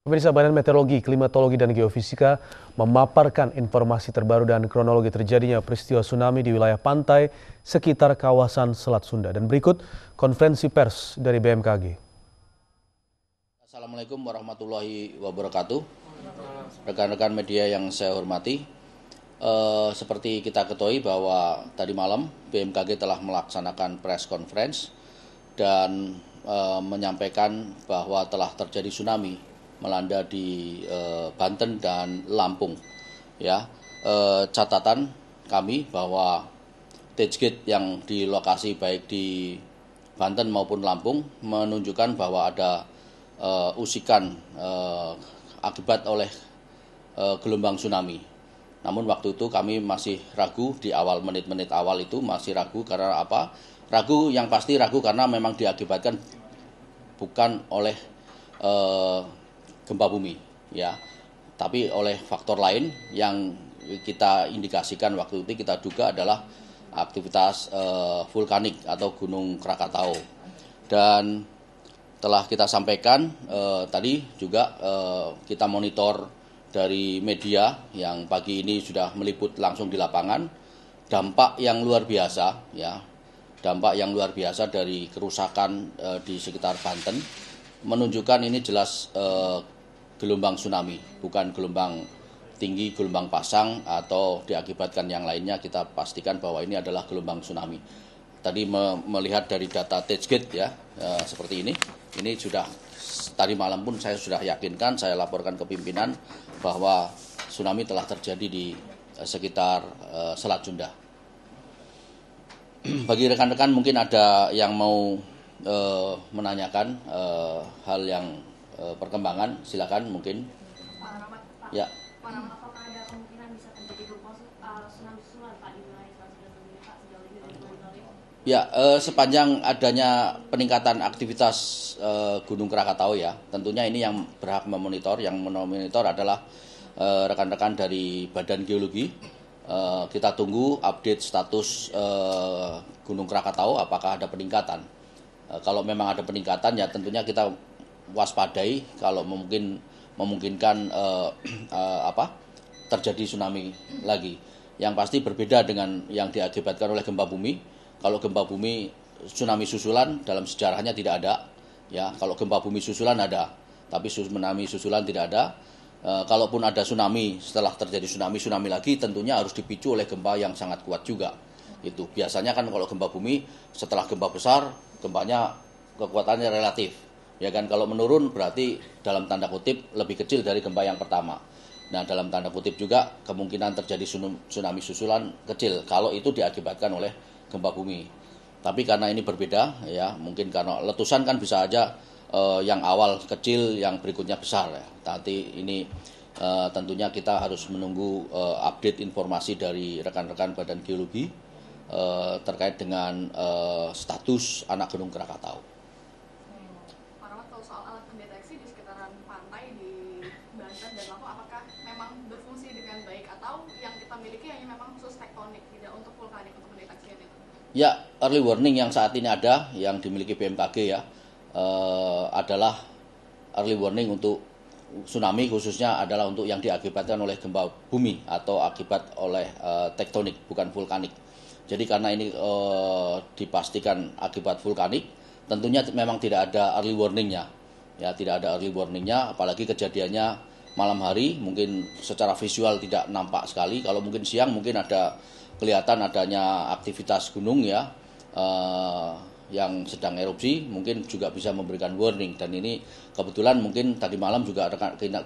Pemirsa Badan Meteorologi, Klimatologi, dan Geofisika memaparkan informasi terbaru dan kronologi terjadinya peristiwa tsunami di wilayah pantai sekitar kawasan Selat Sunda. Dan berikut konferensi pers dari BMKG. Assalamualaikum warahmatullahi wabarakatuh. Rekan-rekan media yang saya hormati, eh, seperti kita ketahui bahwa tadi malam BMKG telah melaksanakan press conference dan eh, menyampaikan bahwa telah terjadi tsunami melanda di e, Banten dan Lampung. Ya, e, catatan kami bahwa gate yang di lokasi baik di Banten maupun Lampung menunjukkan bahwa ada e, usikan e, akibat oleh e, gelombang tsunami. Namun waktu itu kami masih ragu di awal menit-menit awal itu masih ragu karena apa? Ragu yang pasti ragu karena memang diakibatkan bukan oleh gempa bumi ya. Tapi oleh faktor lain yang kita indikasikan waktu itu kita duga adalah aktivitas eh, vulkanik atau Gunung Krakatau. Dan telah kita sampaikan eh, tadi juga eh, kita monitor dari media yang pagi ini sudah meliput langsung di lapangan dampak yang luar biasa ya dampak yang luar biasa dari kerusakan eh, di sekitar Banten menunjukkan ini jelas eh, gelombang tsunami, bukan gelombang tinggi, gelombang pasang atau diakibatkan yang lainnya kita pastikan bahwa ini adalah gelombang tsunami. Tadi me melihat dari data Tejgit ya e, seperti ini, ini sudah tadi malam pun saya sudah yakinkan, saya laporkan ke pimpinan bahwa tsunami telah terjadi di eh, sekitar e, Selat Sunda. Bagi rekan-rekan mungkin ada yang mau e, menanyakan e, hal yang Eh, perkembangan silakan mungkin ya apakah ada kemungkinan bisa terjadi gempa eh, Pak di Ya, eh, sepanjang adanya peningkatan aktivitas eh, Gunung Krakatau ya, tentunya ini yang berhak memonitor, yang memonitor adalah eh, rekan-rekan eh, dari Badan Geologi. Eh, kita tunggu update status eh, Gunung Krakatau, apakah ada peningkatan. Eh, kalau memang ada peningkatan, ya tentunya kita waspadai kalau mungkin memungkinkan uh, uh, apa terjadi tsunami lagi yang pasti berbeda dengan yang diakibatkan oleh gempa bumi kalau gempa bumi tsunami susulan dalam sejarahnya tidak ada ya kalau gempa bumi susulan ada tapi tsunami susulan tidak ada e, kalaupun ada tsunami setelah terjadi tsunami tsunami lagi tentunya harus dipicu oleh gempa yang sangat kuat juga itu biasanya kan kalau gempa bumi setelah gempa besar gempanya kekuatannya relatif Ya kan kalau menurun berarti dalam tanda kutip lebih kecil dari gempa yang pertama. Nah, dalam tanda kutip juga kemungkinan terjadi tsunami susulan kecil kalau itu diakibatkan oleh gempa bumi. Tapi karena ini berbeda ya, mungkin karena letusan kan bisa aja eh, yang awal kecil, yang berikutnya besar ya. Tapi ini eh, tentunya kita harus menunggu eh, update informasi dari rekan-rekan Badan Geologi eh, terkait dengan eh, status anak Gunung Krakatau. Ya, early warning yang saat ini ada yang dimiliki BMKG ya eh, adalah early warning untuk tsunami khususnya adalah untuk yang diakibatkan oleh gempa bumi atau akibat oleh eh, tektonik bukan vulkanik. Jadi karena ini eh, dipastikan akibat vulkanik, tentunya memang tidak ada early warningnya. Ya, tidak ada early warningnya, apalagi kejadiannya malam hari, mungkin secara visual tidak nampak sekali. Kalau mungkin siang mungkin ada kelihatan adanya aktivitas gunung ya eh, yang sedang erupsi mungkin juga bisa memberikan warning dan ini kebetulan mungkin tadi malam juga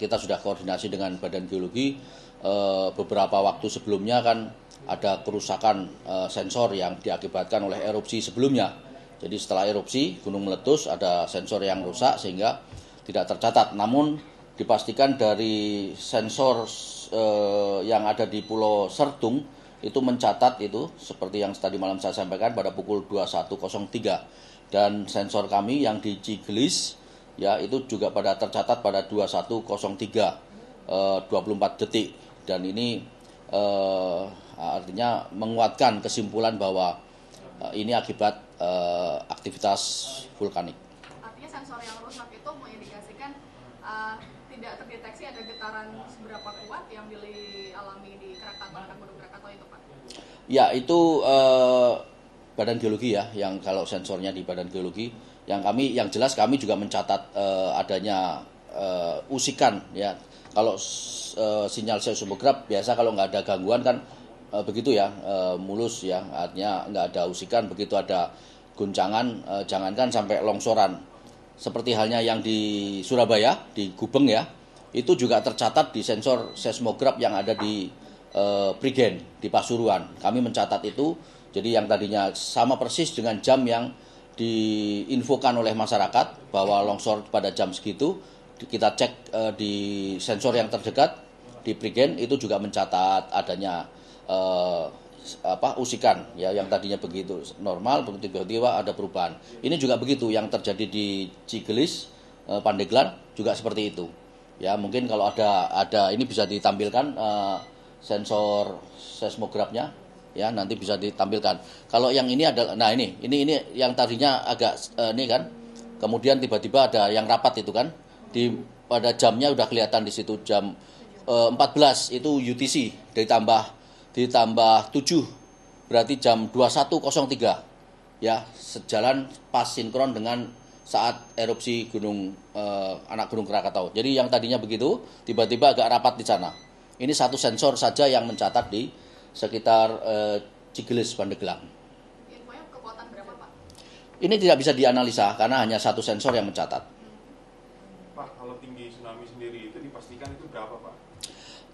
kita sudah koordinasi dengan Badan Geologi eh, beberapa waktu sebelumnya kan ada kerusakan eh, sensor yang diakibatkan oleh erupsi sebelumnya. Jadi setelah erupsi gunung meletus ada sensor yang rusak sehingga tidak tercatat. Namun dipastikan dari sensor eh, yang ada di Pulau Sertung itu mencatat itu seperti yang tadi malam saya sampaikan pada pukul 21.03 dan sensor kami yang di Ciglis ya itu juga pada tercatat pada 21.03 24 eh, detik dan ini eh, artinya menguatkan kesimpulan bahwa eh, ini akibat eh, aktivitas vulkanik. Artinya sensor yang rusak itu mengindikasikan uh, tidak terdeteksi ada getaran Ya, itu eh, Badan Geologi ya, yang kalau sensornya di Badan Geologi, yang kami, yang jelas kami juga mencatat eh, adanya eh, usikan ya. Kalau eh, sinyal seismograf biasa kalau nggak ada gangguan kan eh, begitu ya, eh, mulus ya, artinya nggak ada usikan. Begitu ada guncangan, eh, jangankan sampai longsoran, seperti halnya yang di Surabaya di Gubeng ya, itu juga tercatat di sensor seismograf yang ada di eh, Prigen di Pasuruan. Kami mencatat itu, jadi yang tadinya sama persis dengan jam yang diinfokan oleh masyarakat bahwa longsor pada jam segitu, kita cek eh, di sensor yang terdekat di Prigen itu juga mencatat adanya eh, apa usikan ya yang tadinya begitu normal begitu tiba-tiba ada perubahan. Ini juga begitu yang terjadi di Cigelis eh, Pandeglang juga seperti itu. Ya mungkin kalau ada ada ini bisa ditampilkan eh, sensor seismografnya ya nanti bisa ditampilkan. Kalau yang ini adalah nah ini ini ini yang tadinya agak uh, ini kan kemudian tiba-tiba ada yang rapat itu kan di pada jamnya udah kelihatan di situ jam uh, eh, 14 itu UTC ditambah ditambah 7 berarti jam 21.03 ya sejalan pas sinkron dengan saat erupsi gunung uh, anak gunung Krakatau. Jadi yang tadinya begitu tiba-tiba agak rapat di sana. Ini satu sensor saja yang mencatat di sekitar eh, Cigelis Pandeglang. Ini tidak bisa dianalisa karena hanya satu sensor yang mencatat. Pak, kalau tinggi tsunami sendiri itu dipastikan itu berapa, Pak?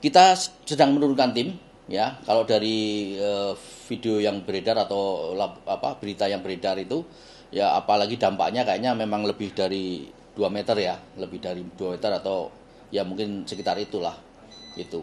Kita sedang menurunkan tim, ya. Kalau dari eh, video yang beredar atau lab, apa berita yang beredar itu, ya apalagi dampaknya kayaknya memang lebih dari 2 meter ya, lebih dari 2 meter atau ya mungkin sekitar itulah itu.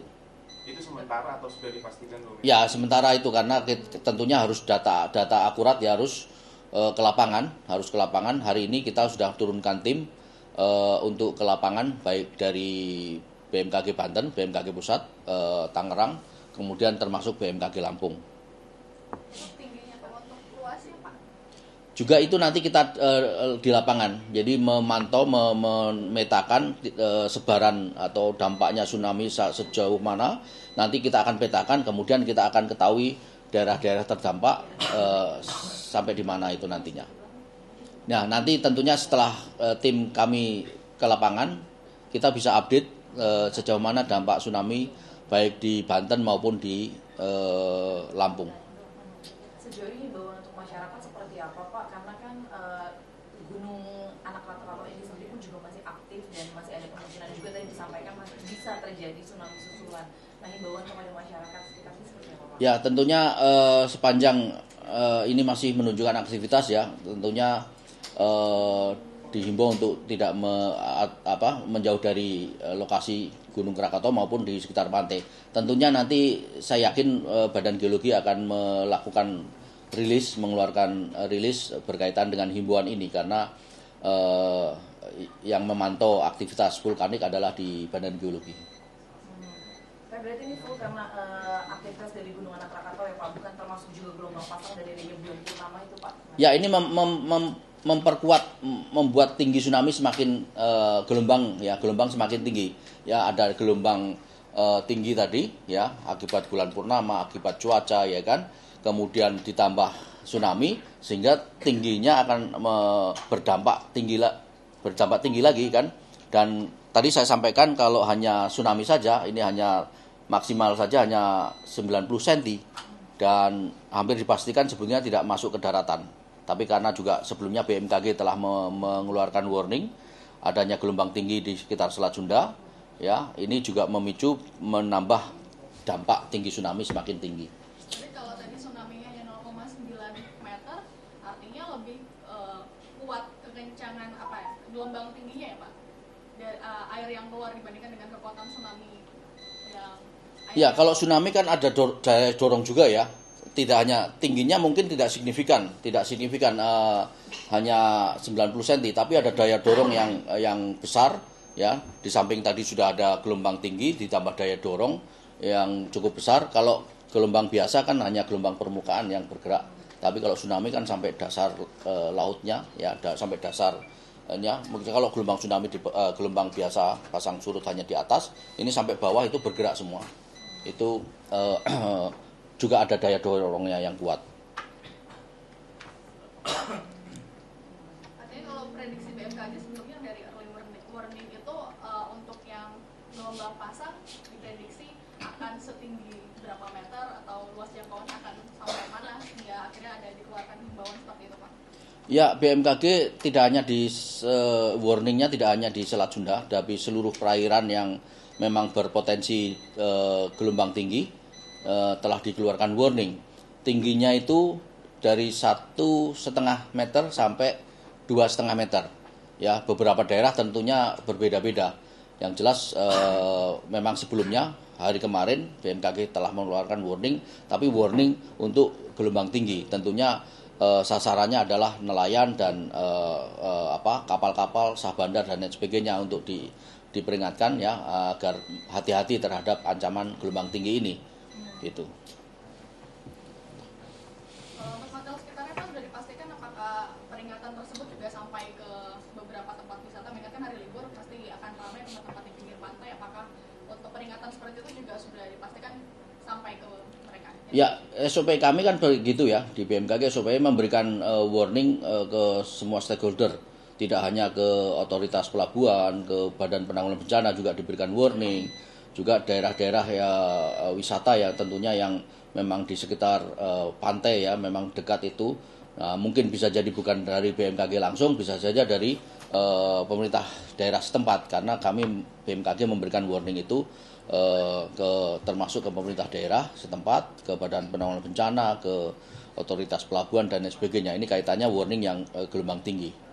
Itu sementara atau sudah dipastikan belum? Ya sementara itu karena tentunya harus data data akurat ya harus uh, ke lapangan harus ke lapangan hari ini kita sudah turunkan tim uh, untuk ke lapangan baik dari BMKG Banten, BMKG Pusat, uh, Tangerang, kemudian termasuk BMKG Lampung. Juga itu nanti kita uh, di lapangan, jadi memantau, memetakan uh, sebaran atau dampaknya tsunami sejauh mana. Nanti kita akan petakan, kemudian kita akan ketahui daerah-daerah terdampak uh, sampai di mana itu nantinya. Nah, nanti tentunya setelah uh, tim kami ke lapangan, kita bisa update uh, sejauh mana dampak tsunami baik di Banten maupun di Lampung sejauh ini bahwa untuk masyarakat seperti apa Pak? Karena kan uh, gunung anak rata-rata ini sendiri pun juga masih aktif dan masih ada kemungkinan juga tadi disampaikan masih bisa terjadi tsunami susulan. Nah ini bahwa kepada masyarakat sekitarnya seperti apa Pak? Ya tentunya uh, sepanjang uh, ini masih menunjukkan aktivitas ya tentunya uh, dihimbau untuk tidak me, apa, menjauh dari e, lokasi Gunung Krakatau maupun di sekitar pantai. Tentunya nanti saya yakin e, Badan Geologi akan melakukan rilis, mengeluarkan e, rilis berkaitan dengan himbauan ini karena eh, yang memantau aktivitas vulkanik adalah di Badan Geologi. Hmm. Berarti ini full karena eh, aktivitas dari Gunung Anak Krakatau ya Pak, bukan termasuk juga gelombang pasang dari region utama itu Pak? Ya ini mem, mem, mem memperkuat membuat tinggi tsunami semakin uh, gelombang ya gelombang semakin tinggi ya ada gelombang uh, tinggi tadi ya akibat bulan purnama akibat cuaca ya kan kemudian ditambah tsunami sehingga tingginya akan uh, berdampak tinggi la berdampak tinggi lagi kan dan tadi saya sampaikan kalau hanya tsunami saja ini hanya maksimal saja hanya 90 cm dan hampir dipastikan sebelumnya tidak masuk ke daratan tapi karena juga sebelumnya BMKG telah me mengeluarkan warning adanya gelombang tinggi di sekitar Selat Sunda, ya ini juga memicu menambah dampak tinggi tsunami semakin tinggi. Jadi kalau tadi tsunami hanya 0,9 meter, artinya lebih uh, kuat kekencangan apa ya, gelombang tingginya ya Pak? Dari, uh, air yang keluar dibandingkan dengan kekuatan tsunami yang... Ya, kalau tsunami kan ada dor dorong juga ya tidak hanya tingginya mungkin tidak signifikan, tidak signifikan uh, hanya 90 cm, tapi ada daya dorong yang yang besar ya. Di samping tadi sudah ada gelombang tinggi ditambah daya dorong yang cukup besar. Kalau gelombang biasa kan hanya gelombang permukaan yang bergerak, tapi kalau tsunami kan sampai dasar uh, lautnya ya, da sampai dasar eh, ya mungkin kalau gelombang tsunami di, uh, gelombang biasa pasang surut hanya di atas ini sampai bawah itu bergerak semua itu uh, juga ada daya dorongnya yang kuat. Artinya kalau prediksi BMKG sebelumnya dari early warning, itu uh, untuk yang gelombang pasang diprediksi akan setinggi berapa meter atau luas jangkauannya akan sampai mana sehingga akhirnya ada dikeluarkan himbauan seperti itu Pak? Ya, BMKG tidak hanya di uh, warningnya tidak hanya di Selat Sunda, tapi seluruh perairan yang memang berpotensi uh, gelombang tinggi e, telah dikeluarkan warning. Tingginya itu dari satu setengah meter sampai dua setengah meter. Ya, beberapa daerah tentunya berbeda-beda. Yang jelas e, memang sebelumnya hari kemarin BMKG telah mengeluarkan warning, tapi warning untuk gelombang tinggi. Tentunya e, sasarannya adalah nelayan dan e, e, apa kapal-kapal sah bandar dan lain sebagainya untuk di, diperingatkan ya agar hati-hati terhadap ancaman gelombang tinggi ini. Gitu. Eh, Mas hotel sekitarnya kan sudah dipastikan apakah eh, peringatan tersebut juga sampai ke beberapa tempat wisata, mengingatkan hari libur pasti akan ramai tempat-tempat di pinggir pantai. Apakah untuk peringatan seperti itu juga sudah dipastikan sampai ke mereka? Ya, SOP kami kan begitu ya di BMKG SOP memberikan uh, warning uh, ke semua stakeholder tidak hanya ke otoritas pelabuhan, ke badan penanggulangan bencana juga diberikan warning. Hmm juga daerah-daerah ya eh, wisata ya tentunya yang memang di sekitar uh, pantai ya memang dekat itu nah, mungkin bisa jadi bukan dari BMKG langsung bisa saja dari uh, pemerintah daerah setempat karena kami BMKG memberikan warning itu uh, ke termasuk ke pemerintah daerah setempat ke Badan Penanggulangan Bencana ke otoritas pelabuhan dan sebagainya ini kaitannya warning yang uh, gelombang tinggi